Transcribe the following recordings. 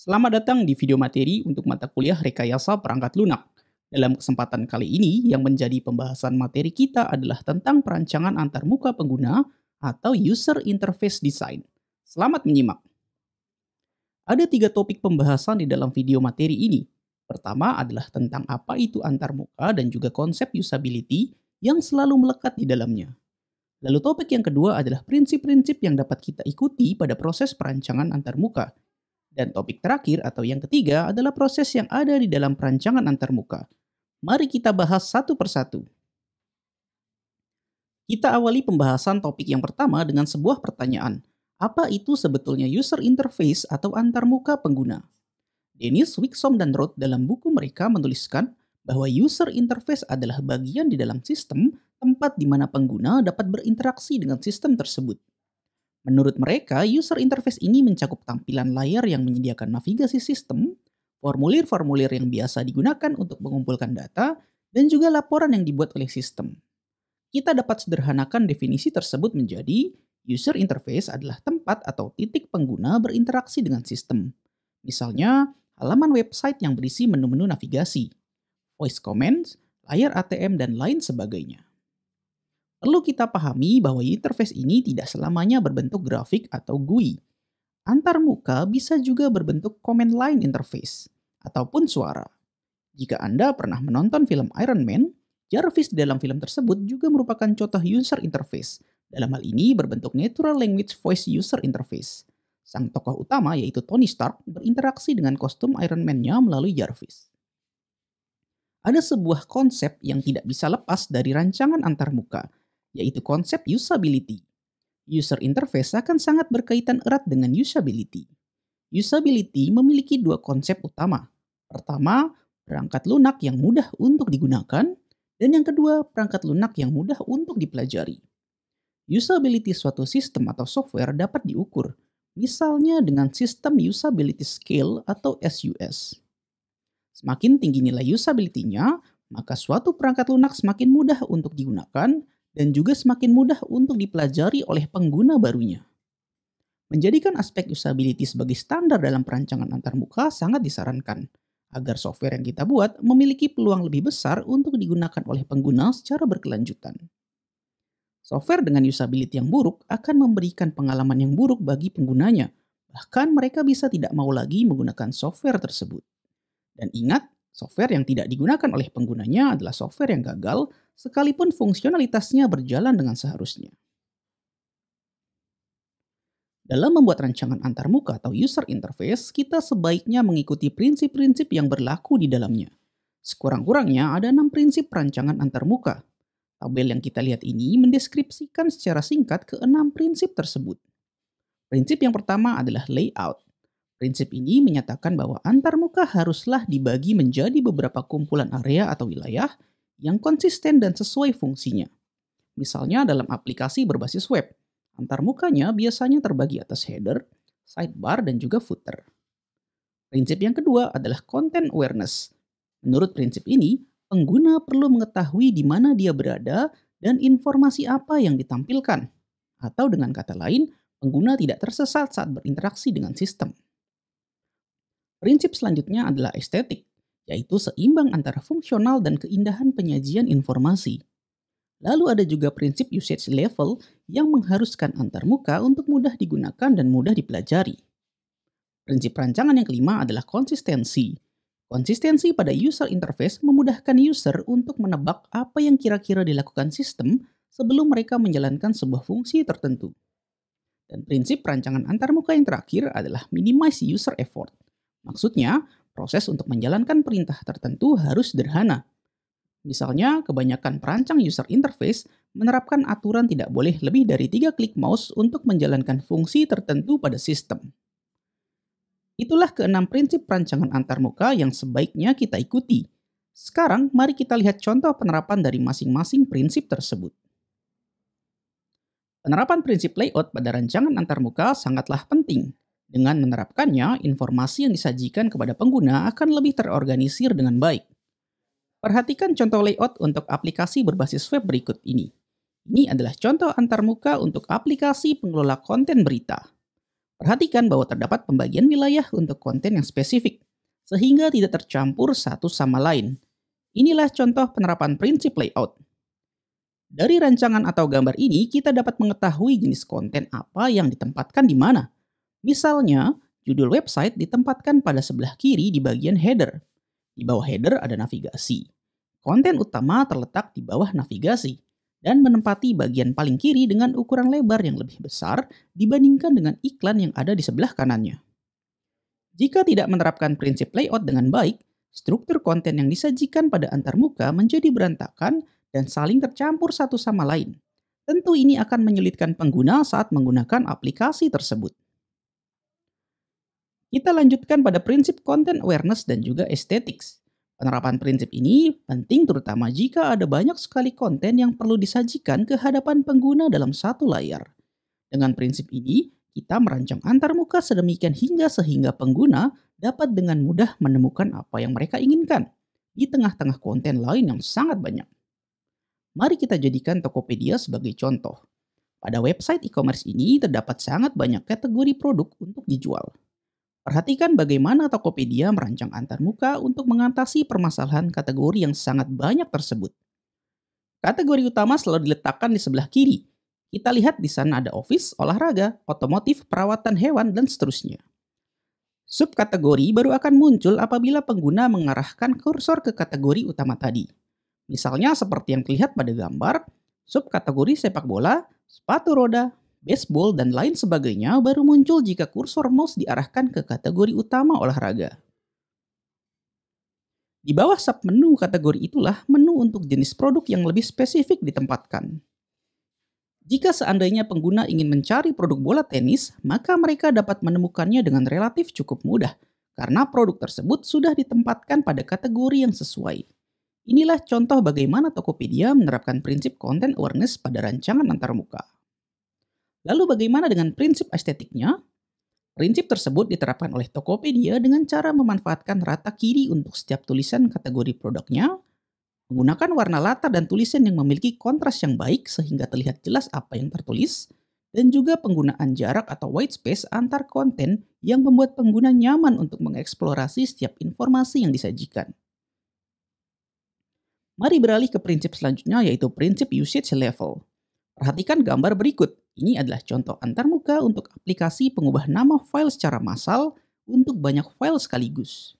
Selamat datang di video materi untuk mata kuliah Rekayasa Perangkat Lunak. Dalam kesempatan kali ini, yang menjadi pembahasan materi kita adalah tentang perancangan antarmuka pengguna atau User Interface Design. Selamat menyimak! Ada tiga topik pembahasan di dalam video materi ini. Pertama adalah tentang apa itu antarmuka dan juga konsep usability yang selalu melekat di dalamnya. Lalu topik yang kedua adalah prinsip-prinsip yang dapat kita ikuti pada proses perancangan antarmuka – dan topik terakhir atau yang ketiga adalah proses yang ada di dalam perancangan antarmuka. Mari kita bahas satu persatu. Kita awali pembahasan topik yang pertama dengan sebuah pertanyaan. Apa itu sebetulnya user interface atau antarmuka pengguna? Dennis Wixom dan Roth dalam buku mereka menuliskan bahwa user interface adalah bagian di dalam sistem tempat di mana pengguna dapat berinteraksi dengan sistem tersebut. Menurut mereka, user interface ini mencakup tampilan layar yang menyediakan navigasi sistem, formulir-formulir yang biasa digunakan untuk mengumpulkan data, dan juga laporan yang dibuat oleh sistem. Kita dapat sederhanakan definisi tersebut menjadi user interface adalah tempat atau titik pengguna berinteraksi dengan sistem. Misalnya, halaman website yang berisi menu-menu navigasi, voice commands, layar ATM, dan lain sebagainya. Perlu kita pahami bahwa interface ini tidak selamanya berbentuk grafik atau GUI. Antar muka bisa juga berbentuk command line interface ataupun suara. Jika Anda pernah menonton film Iron Man, Jarvis dalam film tersebut juga merupakan contoh user interface. Dalam hal ini berbentuk natural language voice user interface. Sang tokoh utama yaitu Tony Stark berinteraksi dengan kostum Iron Man-nya melalui Jarvis. Ada sebuah konsep yang tidak bisa lepas dari rancangan antarmuka, yaitu konsep usability. User interface akan sangat berkaitan erat dengan usability. Usability memiliki dua konsep utama. Pertama, perangkat lunak yang mudah untuk digunakan, dan yang kedua, perangkat lunak yang mudah untuk dipelajari. Usability suatu sistem atau software dapat diukur, misalnya dengan sistem usability scale atau SUS. Semakin tinggi nilai usability-nya, maka suatu perangkat lunak semakin mudah untuk digunakan, dan juga semakin mudah untuk dipelajari oleh pengguna barunya. Menjadikan aspek usability sebagai standar dalam perancangan antarmuka sangat disarankan, agar software yang kita buat memiliki peluang lebih besar untuk digunakan oleh pengguna secara berkelanjutan. Software dengan usability yang buruk akan memberikan pengalaman yang buruk bagi penggunanya, bahkan mereka bisa tidak mau lagi menggunakan software tersebut. Dan ingat, Software yang tidak digunakan oleh penggunanya adalah software yang gagal, sekalipun fungsionalitasnya berjalan dengan seharusnya. Dalam membuat rancangan antarmuka atau user interface, kita sebaiknya mengikuti prinsip-prinsip yang berlaku di dalamnya. Sekurang-kurangnya ada enam prinsip rancangan antarmuka. Tabel yang kita lihat ini mendeskripsikan secara singkat ke enam prinsip tersebut. Prinsip yang pertama adalah layout. Prinsip ini menyatakan bahwa antarmuka haruslah dibagi menjadi beberapa kumpulan area atau wilayah yang konsisten dan sesuai fungsinya. Misalnya dalam aplikasi berbasis web, antarmukanya biasanya terbagi atas header, sidebar, dan juga footer. Prinsip yang kedua adalah content awareness. Menurut prinsip ini, pengguna perlu mengetahui di mana dia berada dan informasi apa yang ditampilkan. Atau dengan kata lain, pengguna tidak tersesat saat berinteraksi dengan sistem. Prinsip selanjutnya adalah estetik, yaitu seimbang antara fungsional dan keindahan penyajian informasi. Lalu ada juga prinsip usage level yang mengharuskan antarmuka untuk mudah digunakan dan mudah dipelajari. Prinsip perancangan yang kelima adalah konsistensi. Konsistensi pada user interface memudahkan user untuk menebak apa yang kira-kira dilakukan sistem sebelum mereka menjalankan sebuah fungsi tertentu. Dan prinsip perancangan antarmuka yang terakhir adalah minimize user effort. Maksudnya, proses untuk menjalankan perintah tertentu harus sederhana. Misalnya, kebanyakan perancang user interface menerapkan aturan tidak boleh lebih dari tiga klik mouse untuk menjalankan fungsi tertentu pada sistem. Itulah keenam prinsip perancangan antarmuka yang sebaiknya kita ikuti. Sekarang, mari kita lihat contoh penerapan dari masing-masing prinsip tersebut. Penerapan prinsip layout pada rancangan antarmuka sangatlah penting dengan menerapkannya, informasi yang disajikan kepada pengguna akan lebih terorganisir dengan baik. Perhatikan contoh layout untuk aplikasi berbasis web berikut ini. Ini adalah contoh antarmuka untuk aplikasi pengelola konten berita. Perhatikan bahwa terdapat pembagian wilayah untuk konten yang spesifik, sehingga tidak tercampur satu sama lain. Inilah contoh penerapan prinsip layout. Dari rancangan atau gambar ini, kita dapat mengetahui jenis konten apa yang ditempatkan di mana, Misalnya, judul website ditempatkan pada sebelah kiri di bagian header. Di bawah header ada navigasi. Konten utama terletak di bawah navigasi dan menempati bagian paling kiri dengan ukuran lebar yang lebih besar dibandingkan dengan iklan yang ada di sebelah kanannya. Jika tidak menerapkan prinsip layout dengan baik, struktur konten yang disajikan pada antarmuka menjadi berantakan dan saling tercampur satu sama lain. Tentu ini akan menyulitkan pengguna saat menggunakan aplikasi tersebut. Kita lanjutkan pada prinsip content awareness dan juga aesthetics. Penerapan prinsip ini penting terutama jika ada banyak sekali konten yang perlu disajikan ke hadapan pengguna dalam satu layar. Dengan prinsip ini, kita merancang antarmuka sedemikian hingga sehingga pengguna dapat dengan mudah menemukan apa yang mereka inginkan di tengah-tengah konten lain yang sangat banyak. Mari kita jadikan Tokopedia sebagai contoh. Pada website e-commerce ini terdapat sangat banyak kategori produk untuk dijual. Perhatikan bagaimana Tokopedia merancang antarmuka untuk mengatasi permasalahan kategori yang sangat banyak tersebut. Kategori utama selalu diletakkan di sebelah kiri. Kita lihat di sana ada office, olahraga, otomotif, perawatan hewan, dan seterusnya. Subkategori baru akan muncul apabila pengguna mengarahkan kursor ke kategori utama tadi. Misalnya seperti yang terlihat pada gambar, subkategori sepak bola, sepatu roda, baseball, dan lain sebagainya baru muncul jika kursor mouse diarahkan ke kategori utama olahraga. Di bawah submenu kategori itulah menu untuk jenis produk yang lebih spesifik ditempatkan. Jika seandainya pengguna ingin mencari produk bola tenis, maka mereka dapat menemukannya dengan relatif cukup mudah, karena produk tersebut sudah ditempatkan pada kategori yang sesuai. Inilah contoh bagaimana Tokopedia menerapkan prinsip content awareness pada rancangan antarmuka. Lalu bagaimana dengan prinsip estetiknya? Prinsip tersebut diterapkan oleh Tokopedia dengan cara memanfaatkan rata kiri untuk setiap tulisan kategori produknya, menggunakan warna latar dan tulisan yang memiliki kontras yang baik sehingga terlihat jelas apa yang tertulis, dan juga penggunaan jarak atau white space antar konten yang membuat pengguna nyaman untuk mengeksplorasi setiap informasi yang disajikan. Mari beralih ke prinsip selanjutnya yaitu prinsip usage level. Perhatikan gambar berikut. Ini adalah contoh antarmuka untuk aplikasi pengubah nama file secara massal untuk banyak file sekaligus.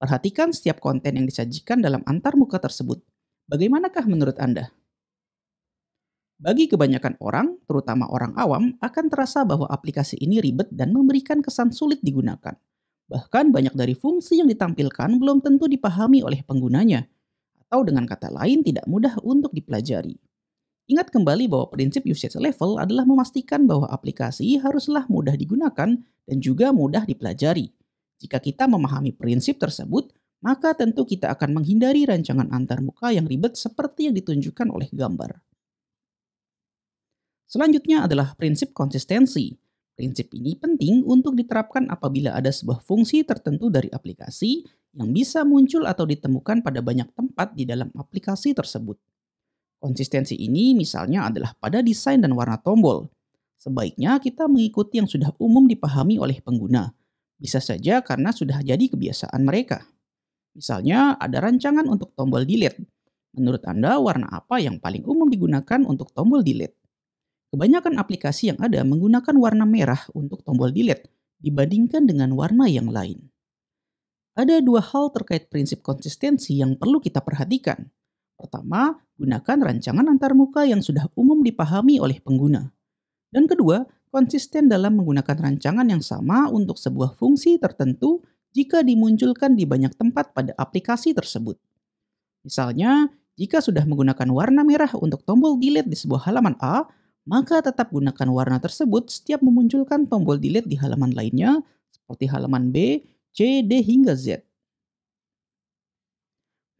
Perhatikan setiap konten yang disajikan dalam antarmuka tersebut. Bagaimanakah menurut Anda? Bagi kebanyakan orang, terutama orang awam, akan terasa bahwa aplikasi ini ribet dan memberikan kesan sulit digunakan. Bahkan banyak dari fungsi yang ditampilkan belum tentu dipahami oleh penggunanya, atau dengan kata lain tidak mudah untuk dipelajari. Ingat kembali bahwa prinsip usage level adalah memastikan bahwa aplikasi haruslah mudah digunakan dan juga mudah dipelajari. Jika kita memahami prinsip tersebut, maka tentu kita akan menghindari rancangan antarmuka yang ribet seperti yang ditunjukkan oleh gambar. Selanjutnya adalah prinsip konsistensi. Prinsip ini penting untuk diterapkan apabila ada sebuah fungsi tertentu dari aplikasi yang bisa muncul atau ditemukan pada banyak tempat di dalam aplikasi tersebut. Konsistensi ini misalnya adalah pada desain dan warna tombol. Sebaiknya kita mengikuti yang sudah umum dipahami oleh pengguna. Bisa saja karena sudah jadi kebiasaan mereka. Misalnya ada rancangan untuk tombol delete. Menurut Anda warna apa yang paling umum digunakan untuk tombol delete? Kebanyakan aplikasi yang ada menggunakan warna merah untuk tombol delete dibandingkan dengan warna yang lain. Ada dua hal terkait prinsip konsistensi yang perlu kita perhatikan. Pertama, Gunakan rancangan antarmuka yang sudah umum dipahami oleh pengguna. Dan kedua, konsisten dalam menggunakan rancangan yang sama untuk sebuah fungsi tertentu jika dimunculkan di banyak tempat pada aplikasi tersebut. Misalnya, jika sudah menggunakan warna merah untuk tombol delete di sebuah halaman A, maka tetap gunakan warna tersebut setiap memunculkan tombol delete di halaman lainnya, seperti halaman B, C, D, hingga Z.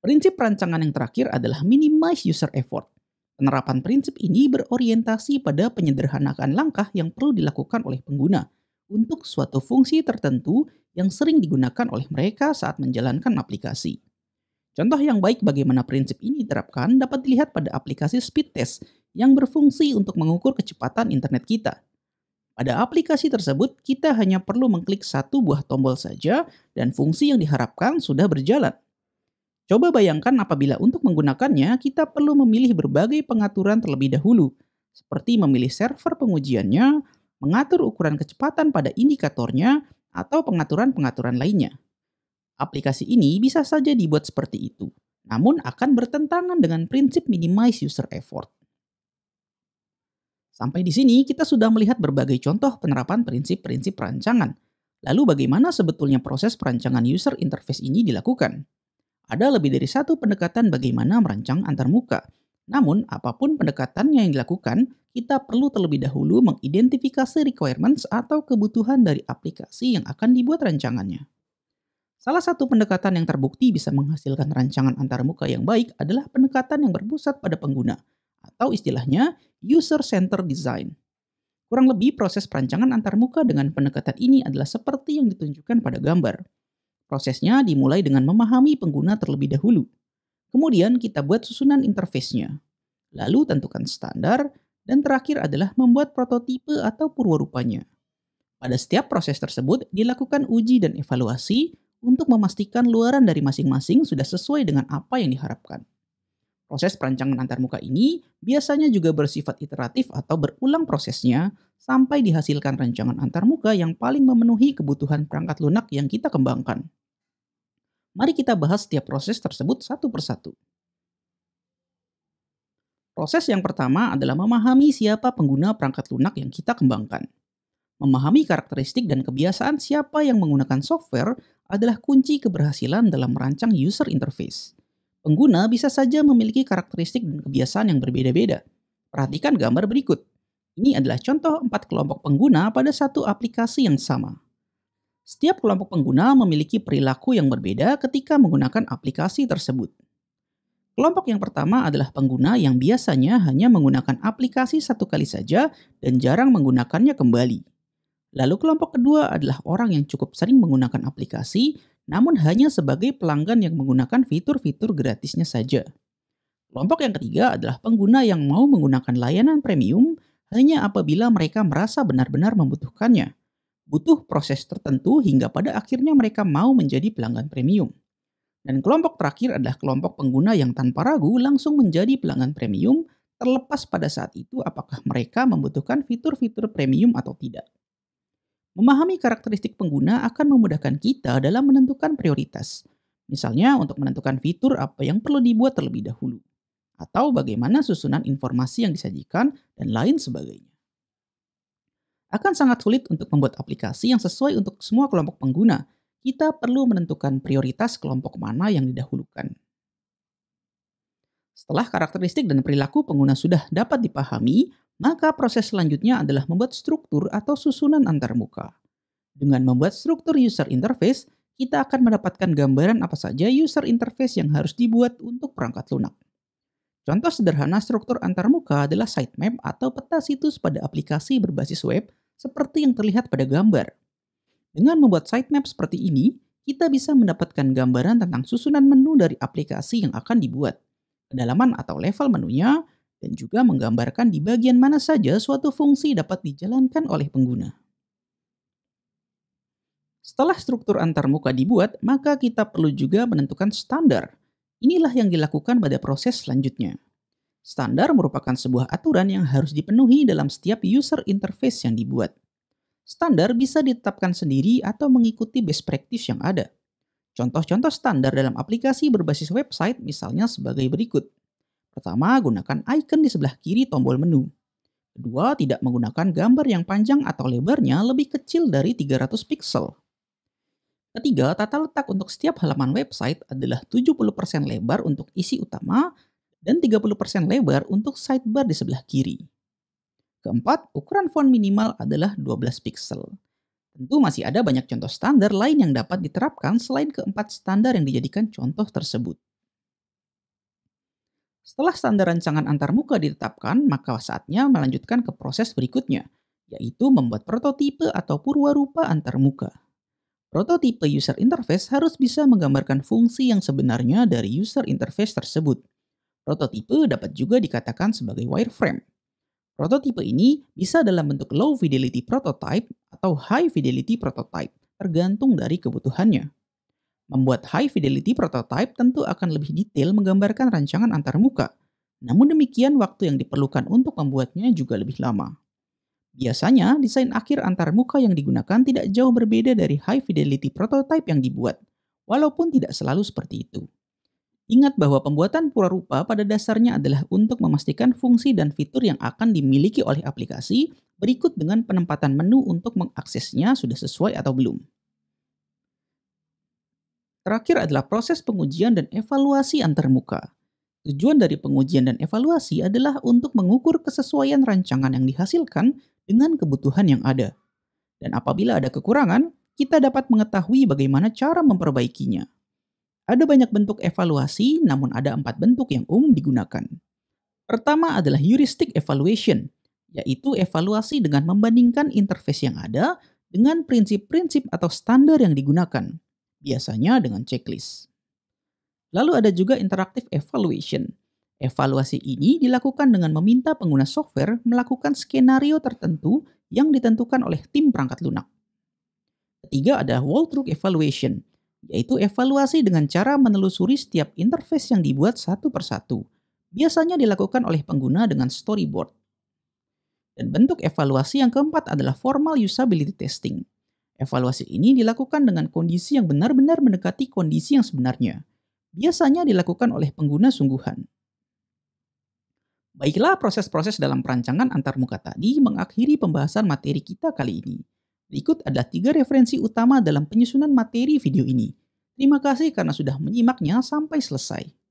Prinsip perancangan yang terakhir adalah minimize user effort. Penerapan prinsip ini berorientasi pada penyederhanakan langkah yang perlu dilakukan oleh pengguna untuk suatu fungsi tertentu yang sering digunakan oleh mereka saat menjalankan aplikasi. Contoh yang baik bagaimana prinsip ini diterapkan dapat dilihat pada aplikasi speed test yang berfungsi untuk mengukur kecepatan internet kita. Pada aplikasi tersebut, kita hanya perlu mengklik satu buah tombol saja dan fungsi yang diharapkan sudah berjalan. Coba bayangkan apabila untuk menggunakannya kita perlu memilih berbagai pengaturan terlebih dahulu, seperti memilih server pengujiannya, mengatur ukuran kecepatan pada indikatornya, atau pengaturan-pengaturan lainnya. Aplikasi ini bisa saja dibuat seperti itu, namun akan bertentangan dengan prinsip minimize user effort. Sampai di sini kita sudah melihat berbagai contoh penerapan prinsip-prinsip perancangan. Lalu bagaimana sebetulnya proses perancangan user interface ini dilakukan? Ada lebih dari satu pendekatan bagaimana merancang antarmuka. Namun, apapun pendekatannya yang dilakukan, kita perlu terlebih dahulu mengidentifikasi requirements atau kebutuhan dari aplikasi yang akan dibuat rancangannya. Salah satu pendekatan yang terbukti bisa menghasilkan rancangan antarmuka yang baik adalah pendekatan yang berpusat pada pengguna, atau istilahnya user-centered design. Kurang lebih proses perancangan antarmuka dengan pendekatan ini adalah seperti yang ditunjukkan pada gambar. Prosesnya dimulai dengan memahami pengguna terlebih dahulu. Kemudian kita buat susunan interface-nya. Lalu tentukan standar, dan terakhir adalah membuat prototipe atau purwarupanya. Pada setiap proses tersebut dilakukan uji dan evaluasi untuk memastikan luaran dari masing-masing sudah sesuai dengan apa yang diharapkan. Proses perancangan antarmuka ini biasanya juga bersifat iteratif atau berulang prosesnya sampai dihasilkan rancangan antarmuka yang paling memenuhi kebutuhan perangkat lunak yang kita kembangkan. Mari kita bahas setiap proses tersebut satu persatu. Proses yang pertama adalah memahami siapa pengguna perangkat lunak yang kita kembangkan. Memahami karakteristik dan kebiasaan siapa yang menggunakan software adalah kunci keberhasilan dalam merancang user interface. Pengguna bisa saja memiliki karakteristik dan kebiasaan yang berbeda-beda. Perhatikan gambar berikut. Ini adalah contoh empat kelompok pengguna pada satu aplikasi yang sama. Setiap kelompok pengguna memiliki perilaku yang berbeda ketika menggunakan aplikasi tersebut. Kelompok yang pertama adalah pengguna yang biasanya hanya menggunakan aplikasi satu kali saja dan jarang menggunakannya kembali. Lalu kelompok kedua adalah orang yang cukup sering menggunakan aplikasi, namun hanya sebagai pelanggan yang menggunakan fitur-fitur gratisnya saja. Kelompok yang ketiga adalah pengguna yang mau menggunakan layanan premium hanya apabila mereka merasa benar-benar membutuhkannya butuh proses tertentu hingga pada akhirnya mereka mau menjadi pelanggan premium. Dan kelompok terakhir adalah kelompok pengguna yang tanpa ragu langsung menjadi pelanggan premium, terlepas pada saat itu apakah mereka membutuhkan fitur-fitur premium atau tidak. Memahami karakteristik pengguna akan memudahkan kita dalam menentukan prioritas, misalnya untuk menentukan fitur apa yang perlu dibuat terlebih dahulu, atau bagaimana susunan informasi yang disajikan, dan lain sebagainya. Akan sangat sulit untuk membuat aplikasi yang sesuai untuk semua kelompok pengguna. Kita perlu menentukan prioritas kelompok mana yang didahulukan. Setelah karakteristik dan perilaku pengguna sudah dapat dipahami, maka proses selanjutnya adalah membuat struktur atau susunan antarmuka. Dengan membuat struktur user interface, kita akan mendapatkan gambaran apa saja user interface yang harus dibuat untuk perangkat lunak. Contoh sederhana struktur antarmuka adalah sitemap atau peta situs pada aplikasi berbasis web seperti yang terlihat pada gambar. Dengan membuat sitemap seperti ini, kita bisa mendapatkan gambaran tentang susunan menu dari aplikasi yang akan dibuat, kedalaman atau level menunya, dan juga menggambarkan di bagian mana saja suatu fungsi dapat dijalankan oleh pengguna. Setelah struktur antarmuka dibuat, maka kita perlu juga menentukan standar. Inilah yang dilakukan pada proses selanjutnya. Standar merupakan sebuah aturan yang harus dipenuhi dalam setiap user interface yang dibuat. Standar bisa ditetapkan sendiri atau mengikuti best practice yang ada. Contoh-contoh standar dalam aplikasi berbasis website misalnya sebagai berikut. Pertama, gunakan icon di sebelah kiri tombol menu. Kedua, tidak menggunakan gambar yang panjang atau lebarnya lebih kecil dari 300 piksel. Ketiga, tata letak untuk setiap halaman website adalah 70% lebar untuk isi utama dan 30% lebar untuk sidebar di sebelah kiri. Keempat, ukuran font minimal adalah 12 pixel. Tentu masih ada banyak contoh standar lain yang dapat diterapkan selain keempat standar yang dijadikan contoh tersebut. Setelah standar rancangan antarmuka ditetapkan, maka saatnya melanjutkan ke proses berikutnya, yaitu membuat prototipe atau purwarupa antarmuka. Prototipe user interface harus bisa menggambarkan fungsi yang sebenarnya dari user interface tersebut. Prototipe dapat juga dikatakan sebagai wireframe. Prototipe ini bisa dalam bentuk low fidelity prototype atau high fidelity prototype, tergantung dari kebutuhannya. Membuat high fidelity prototype tentu akan lebih detail menggambarkan rancangan antarmuka, namun demikian waktu yang diperlukan untuk membuatnya juga lebih lama. Biasanya, desain akhir antarmuka yang digunakan tidak jauh berbeda dari high fidelity prototype yang dibuat, walaupun tidak selalu seperti itu. Ingat bahwa pembuatan pura rupa pada dasarnya adalah untuk memastikan fungsi dan fitur yang akan dimiliki oleh aplikasi berikut dengan penempatan menu untuk mengaksesnya sudah sesuai atau belum. Terakhir adalah proses pengujian dan evaluasi antarmuka. Tujuan dari pengujian dan evaluasi adalah untuk mengukur kesesuaian rancangan yang dihasilkan dengan kebutuhan yang ada. Dan apabila ada kekurangan, kita dapat mengetahui bagaimana cara memperbaikinya. Ada banyak bentuk evaluasi, namun ada empat bentuk yang umum digunakan. Pertama adalah heuristic evaluation, yaitu evaluasi dengan membandingkan interface yang ada dengan prinsip-prinsip atau standar yang digunakan, biasanya dengan checklist. Lalu ada juga interactive evaluation. Evaluasi ini dilakukan dengan meminta pengguna software melakukan skenario tertentu yang ditentukan oleh tim perangkat lunak. Ketiga adalah walkthrough evaluation, yaitu evaluasi dengan cara menelusuri setiap interface yang dibuat satu persatu. Biasanya dilakukan oleh pengguna dengan storyboard. Dan bentuk evaluasi yang keempat adalah formal usability testing. Evaluasi ini dilakukan dengan kondisi yang benar-benar mendekati kondisi yang sebenarnya. Biasanya dilakukan oleh pengguna sungguhan. Baiklah, proses-proses dalam perancangan antarmuka tadi mengakhiri pembahasan materi kita kali ini. Berikut adalah tiga referensi utama dalam penyusunan materi video ini. Terima kasih karena sudah menyimaknya sampai selesai.